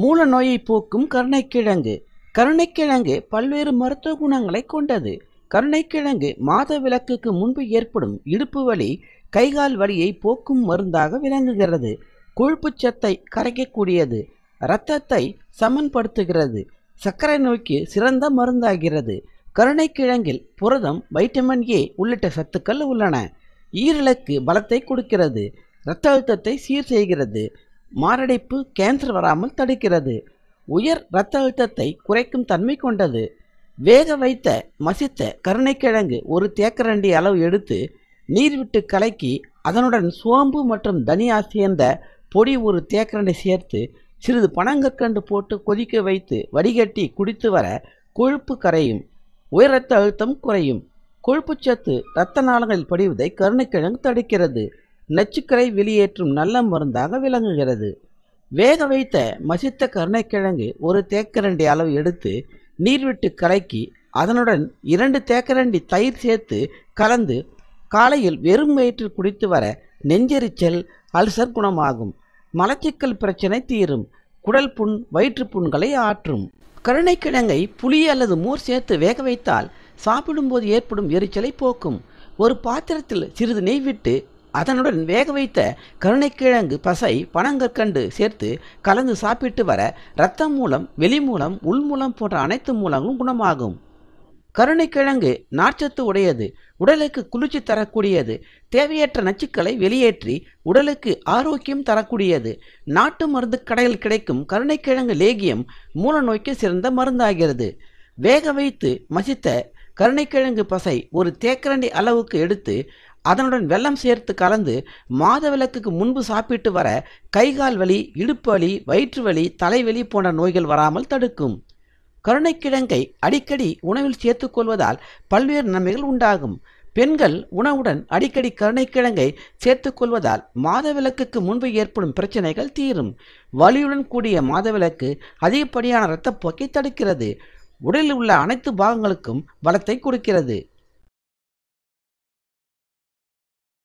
மூல நோயை போக்கும் கருணைக்கிழங்கு கருணைக்கிழங்கு பல்வேறு மருத்துவ குணங்களை கொண்டது கருணைக்கிழங்கு மாத விளக்குக்கு முன்பு ஏற்படும் இடுப்பு வலி கைகால் வலியை போக்கும் மருந்தாக விளங்குகிறது கொழுப்பு சத்தை கரைக்கக்கூடியது இரத்தத்தை சமன்படுத்துகிறது சர்க்கரை நோய்க்கு சிறந்த மருந்தாகிறது கருணைக்கிழங்கில் புரதம் வைட்டமின் ஏ உள்ளிட்ட சத்துக்கள் உள்ளன ஈரலுக்கு பலத்தை கொடுக்கிறது இரத்த அழுத்தத்தை சீர் செய்கிறது மாரடைப்பு கேன்சர் வராமல் தடுக்கிறது உயர் இரத்த அழுத்தத்தை குறைக்கும் தன்மை கொண்டது வேக வைத்த மசித்த கருணைக்கிழங்கு ஒரு தேக்கரண்டி அளவு எடுத்து நீர் விட்டு கலக்கி அதனுடன் சோம்பு மற்றும் தனியா சேர்ந்த பொடி ஒரு தேக்கரண்டை சேர்த்து சிறிது பனங்கற்கண்டு போட்டு கொதிக்க வைத்து வடிகட்டி குடித்து வர கொழுப்பு கரையும் உயர் இரத்த அழுத்தம் குறையும் கொழுப்புச்சத்து இரத்த நாளங்களில் படிவதை கருணைக்கிழங்கு தடுக்கிறது நச்சுக்கரை வெளியேற்றும் நல்ல மருந்தாக விளங்குகிறது வேக வைத்த மசித்த கருணைக்கிழங்கு ஒரு தேக்கரண்டி அளவு எடுத்து நீர்விட்டு கலக்கி அதனுடன் இரண்டு தேக்கரண்டி தயிர் சேர்த்து கலந்து காலையில் வெறும் வயிற்றில் குடித்து வர நெஞ்செரிச்சல் அல்சர் குணமாகும் மலச்சிக்கல் பிரச்சனை தீரும் குடல் புண் வயிற்று புண்களை ஆற்றும் கருணைக்கிழங்கை புளி அல்லது மோர் சேர்த்து வேக வைத்தால் சாப்பிடும்போது ஏற்படும் எரிச்சலை போக்கும் ஒரு பாத்திரத்தில் சிறிது நெய் விட்டு அதனுடன் வேக வைத்த கருணைக்கிழங்கு பசை பனங்கற்கண்டு சேர்த்து கலந்து சாப்பிட்டு வர இரத்தம் மூலம் வெளி உள் உள்மூலம் போன்ற அனைத்து மூலங்களும் குணமாகும் கருணைக்கிழங்கு நார்ச்சத்து உடையது உடலுக்கு குளிர்ச்சி தரக்கூடியது தேவையற்ற நச்சுக்களை வெளியேற்றி உடலுக்கு ஆரோக்கியம் தரக்கூடியது நாட்டு மருந்து கடையில் கிடைக்கும் கருணைக்கிழங்கு லேகியம் மூல நோய்க்கு சிறந்த மருந்தாகிறது வேக வைத்து மசித்த கருணைக்கிழங்கு பசை ஒரு தேக்கரண்டி அளவுக்கு எடுத்து அதனுடன் வெள்ளம் சேர்த்து கலந்து மாதவிளக்குக்கு முன்பு சாப்பிட்டு வர கைகால் வலி இடுப்பு வலி வயிற்று வலி தலைவலி போன்ற நோய்கள் வராமல் தடுக்கும் கருணைக்கிழங்கை அடிக்கடி உணவில் சேர்த்துக்கொள்வதால் பல்வேறு நன்மைகள் உண்டாகும் பெண்கள் உணவுடன் அடிக்கடி கருணைக்கிழங்கை சேர்த்துக்கொள்வதால் விளக்குக்கு முன்பு ஏற்படும் பிரச்சனைகள் தீரும் வலியுடன் கூடிய விளக்கு அதிகப்படியான இரத்தப்போக்கை தடுக்கிறது உடலில் உள்ள அனைத்து பாகங்களுக்கும் பலத்தை கொடுக்கிறது